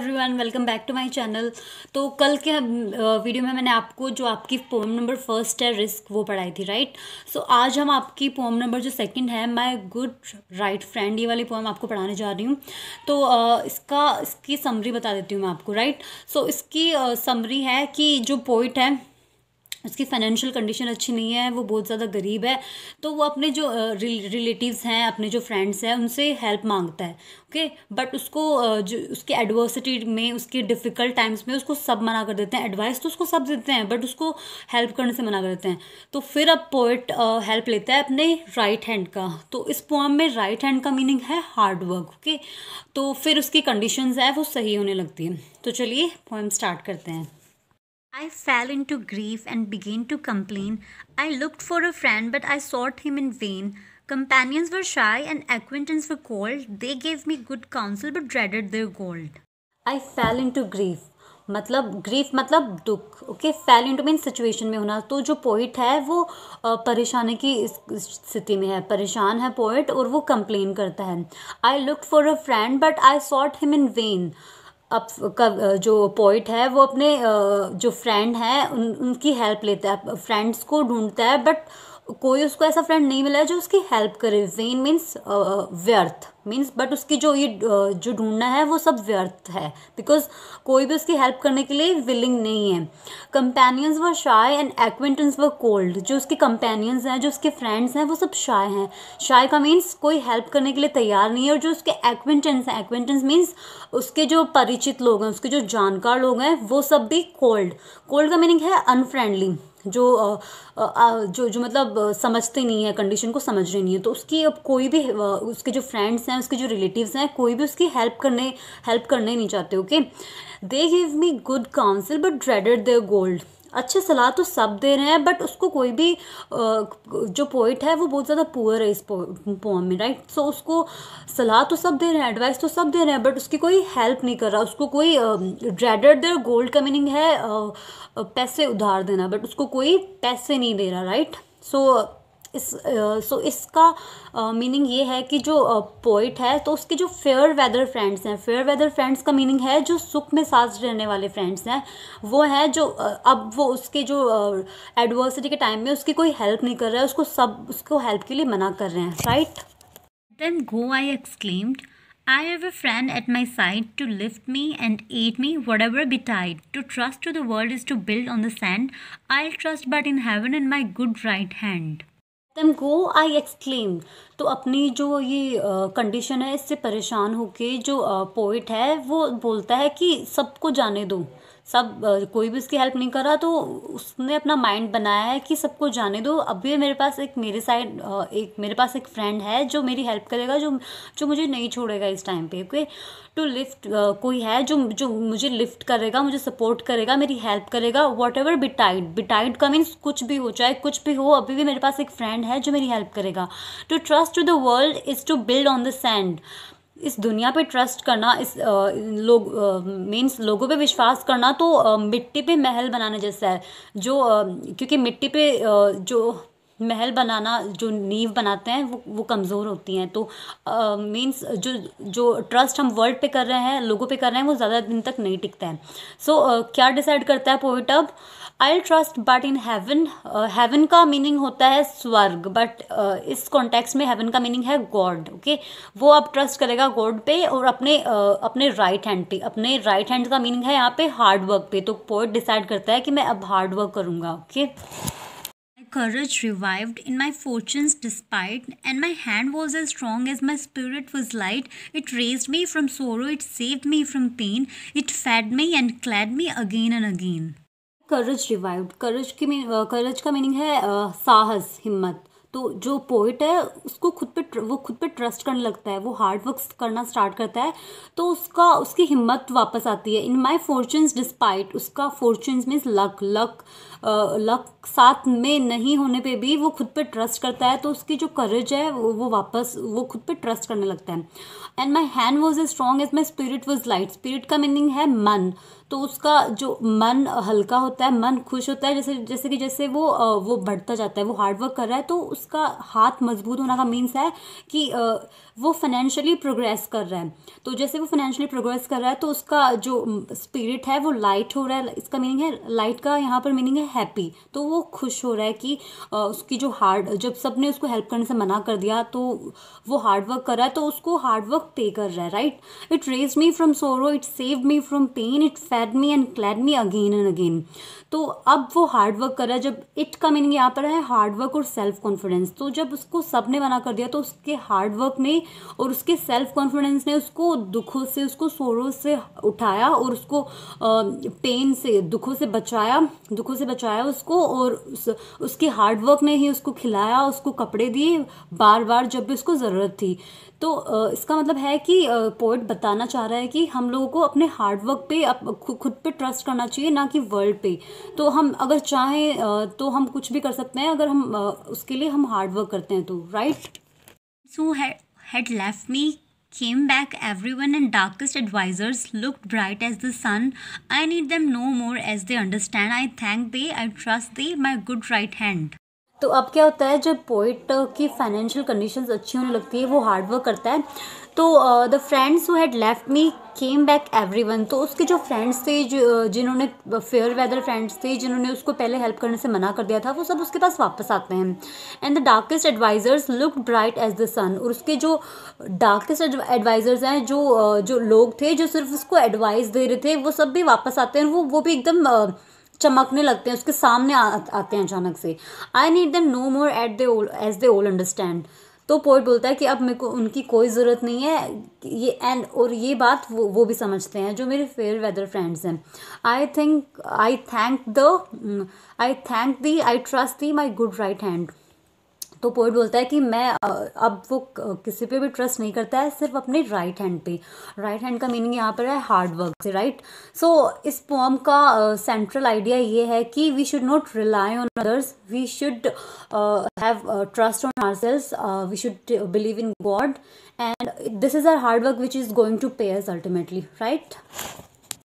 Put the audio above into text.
One welcome back to my channel तो कल के वीडियो में मैंने आपको जो आपकी पोम नंबर फर्स्ट है रिस्क वो पढ़ाई थी राइट सो so, आज हम आपकी पोम नंबर जो सेकंड है माई गुड राइट फ्रेंड ये वाली पोम आपको पढ़ाने जा रही हूँ तो uh, इसका इसकी समरी बता देती हूँ मैं आपको राइट सो so, इसकी समरी है कि जो पोइट है उसकी फाइनेंशियल कंडीशन अच्छी नहीं है वो बहुत ज़्यादा गरीब है तो वो अपने जो रिलेटिव्स हैं अपने जो फ्रेंड्स हैं उनसे हेल्प मांगता है ओके बट उसको जो उसके एडवर्सिटी में उसके डिफ़िकल्ट टाइम्स में उसको सब मना कर देते हैं एडवाइस तो उसको सब देते हैं बट उसको हेल्प करने से मना कर देते हैं तो फिर अब पोइट हेल्प लेता है अपने राइट हैंड का तो इस पोम में राइट हैंड का मीनिंग है हार्ड वर्क ओके तो फिर उसकी कंडीशन है वो सही होने लगती है तो चलिए पोएम स्टार्ट करते हैं I fell into grief and began to complain. I looked for a friend, but I sought him in vain. Companions were shy and acquaintance were cold. They gave me good counsel but dreaded their gold. I fell into grief. मतलब grief मतलब दुख okay fell into mean situation में होना तो जो poet है वो परेशानी की स्थिति में है परेशान है पोइट और वो कंप्लेन करता है I look for a friend but I sought him in vain अप का जो पोइट है वो अपने जो फ्रेंड हैं उन उनकी हेल्प लेता है फ्रेंड्स को ढूंढता है बट कोई उसको ऐसा फ्रेंड नहीं मिला है जो उसकी हेल्प करे वेन मीन्स uh, uh, व्यर्थ मीन्स बट उसकी जो ये uh, जो ढूंढना है वो सब व्यर्थ है बिकॉज कोई भी उसकी हेल्प करने के लिए विलिंग नहीं है companions were shy and acquaintances were cold जो उसके कंपेनियंस हैं जो उसके फ्रेंड्स हैं वो सब शाय हैं शाय का मीन्स कोई हेल्प करने के लिए तैयार नहीं है और जो उसके एक्वेंटेंस हैं एक्वेंटेंस मीन्स उसके जो परिचित लोग हैं उसके जो जानकार लोग हैं वो सब भी कोल्ड कोल्ड का मीनिंग है अनफ्रेंडली जो जो जो मतलब समझते नहीं है कंडीशन को समझ रहे नहीं है तो उसकी अब कोई भी उसके जो फ्रेंड्स हैं उसके जो रिलेटिव्स हैं कोई भी उसकी हेल्प करने हेल्प करने नहीं चाहते okay they give me good counsel but dreaded their gold अच्छे सलाह तो सब दे रहे हैं बट उसको कोई भी जो पोइट है वो बहुत ज़्यादा पुअर है इस पोम में राइट सो उसको सलाह तो सब दे रहे हैं एडवाइस तो सब दे रहे हैं बट उसकी कोई हेल्प नहीं कर रहा उसको कोई ड्रेडर देर गोल्ड का मीनिंग है पैसे उधार देना बट उसको कोई पैसे नहीं दे रहा राइट सो so, इस सो इसका मीनिंग ये है कि जो पोइट है तो उसके जो फेयर वेदर फ्रेंड्स हैं फेयर वेदर फ्रेंड्स का मीनिंग है जो सुख में सांस रहने वाले फ्रेंड्स हैं वो है जो अब वो उसके जो एडवर्सिटी के टाइम में उसकी कोई हेल्प नहीं कर रहा है उसको सब उसको हेल्प के लिए मना कर रहे हैं right then go I exclaimed I have a friend at my side to lift me and aid me, whatever betide. To trust to the world is to build on the sand. I'll trust but in heaven and my good right hand. तम गो आई exclaim तो अपनी जो ये condition है इससे परेशान होके जो पोइट है वो बोलता है कि सबको जाने दो सब कोई भी उसकी हेल्प नहीं कर रहा तो उसने अपना माइंड बनाया है कि सबको जाने दो अभी मेरे पास एक मेरे साइड एक मेरे पास एक फ्रेंड है जो मेरी हेल्प करेगा जो जो मुझे नहीं छोड़ेगा इस टाइम पे ओके टू लिफ्ट कोई है जो जो मुझे लिफ्ट करेगा मुझे सपोर्ट करेगा मेरी हेल्प करेगा वॉट एवर बिटाइड बिटाइड का मीन्स कुछ भी हो चाहे कुछ भी हो अभी भी मेरे पास एक फ्रेंड है जो मेरी हेल्प करेगा to trust to the world is to build on the sand इस दुनिया पे ट्रस्ट करना इस लोग मीन्स लोगों पे विश्वास करना तो आ, मिट्टी पे महल बनाने जैसा है जो आ, क्योंकि मिट्टी पे आ, जो महल बनाना जो नींव बनाते हैं वो वो कमज़ोर होती हैं तो मीन्स जो जो ट्रस्ट हम वर्ल्ड पे कर रहे हैं लोगों पे कर रहे हैं वो ज़्यादा दिन तक नहीं टिकते हैं सो so, uh, क्या डिसाइड करता है पोइट अब I trust but in heaven heaven का मीनिंग होता है स्वर्ग बट uh, इस कॉन्टेक्स्ट में हेवन का मीनिंग है गॉड ओके okay? वो अब ट्रस्ट करेगा गॉड पे और अपने uh, अपने राइट हैंड पे अपने राइट हैंड का मीनिंग है यहाँ पे हार्ड वर्क पे तो पोइट डिसाइड करता है कि मैं अब हार्ड वर्क करूँगा okay okay? courage revived in my fortune's despite, and my hand was as strong as my spirit was light. It raised me from sorrow, it saved me from pain, it fed me and clad me again and again. Courage revive courage की करज का meaning है uh, साहस हिम्मत तो जो poet है उसको खुद पे वो खुद पे ट्रस्ट करने लगता है वो हार्ड वर्क करना स्टार्ट करता है तो उसका उसकी हिम्मत वापस आती है इन माय फॉर्चून्स डिस्पाइट उसका fortunes means luck luck luck साथ में नहीं होने पे भी वो खुद पे ट्रस्ट करता है तो उसकी जो करेज है वो, वो वापस वो खुद पे ट्रस्ट करने लगता है and my hand was a strong as my spirit was light spirit का मीनिंग है मन तो उसका जो मन हल्का होता है मन खुश होता है जैसे जैसे कि जैसे वो वो बढ़ता जाता है वो हार्डवर्क कर रहा है तो उसका हाथ मजबूत होना का मीन्स है कि वो फाइनेंशियली प्रोग्रेस कर रहा है तो जैसे वो फाइनेंशियली प्रोग्रेस कर रहा है तो उसका जो स्पिरिट है वो लाइट हो रहा है इसका मीनिंग है लाइट का यहाँ पर मीनिंग है हैप्पी तो वो खुश हो रहा है कि उसकी जो हार्ड जब सब ने उसको हेल्प करने से मना कर दिया तो वो हार्डवर्क कर रहा है तो उसको हार्डवर्क पे कर रहा है right it raise me from sorrow it save me from pain it fail clad me and clad me again and again तो अब वो हार्डवर्क कर रहा है जब इट का मीनिंग यहाँ पर है हार्डवर्क और सेल्फ कॉन्फिडेंस तो जब उसको सब ने मना कर दिया तो उसके हार्डवर्क ने और उसके सेल्फ कॉन्फिडेंस ने उसको दुखों से उसको सोरों से उठाया और उसको पेन से दुखों से बचाया दुखों से बचाया उसको और उस, उसके हार्डवर्क ने ही उसको खिलाया उसको कपड़े दिए बार बार जब भी उसको ज़रूरत थी तो इसका मतलब है कि पोइट बताना चाह रहा है कि हम लोगों को अपने हार्डवर्क पे आपको खुद पे ट्रस्ट करना चाहिए ना कि वर्ल्ड पे तो हम अगर चाहें तो हम कुछ भी कर सकते हैं अगर हम उसके लिए हम हार्ड वर्क करते हैं तो right so had left me came back every one and darkest advisers look bright as the sun I need them no more as they understand I thank thee I trust thee my good right hand तो अब क्या होता है जब poet की financial conditions अच्छी होने लगती है वो हार्डवर्क करता है तो the friends who had left me came back every one तो उसके जो फ्रेंड्स थे जो जिन्होंने फेयर वेदर फ्रेंड्स थे जिन्होंने उसको पहले हेल्प करने से मना कर दिया था वो सब उसके पास वापस आते हैं and the darkest advisers look bright as the sun और उसके जो डार्केस्ट एडवाइज़र्स हैं जो जो लोग थे जो सिर्फ उसको एडवाइस दे रहे थे वो सब भी वापस आते हैं वो वो भी एकदम चमकने लगते हैं उसके सामने आ, आते हैं अचानक से I need them no more at they as they all understand तो पोइट बोलता है कि अब मेरे को उनकी कोई ज़रूरत नहीं है ये एंड और ये बात वो वो भी समझते हैं जो मेरे फेयर वेदर फ्रेंड्स हैं I think I thank the I thank thee I trust thee my good right hand तो पोइट बोलता है कि मैं अब वो किसी पे भी ट्रस्ट नहीं करता है सिर्फ अपने राइट हैंड पे राइट हैंड का मीनिंग यहाँ पर है हार्ड वर्क से राइट सो इस पोम का सेंट्रल आइडिया ये है कि we should not rely on others we should have trust on ourselves we should believe in God and this is our hard work which is going to pays ultimately right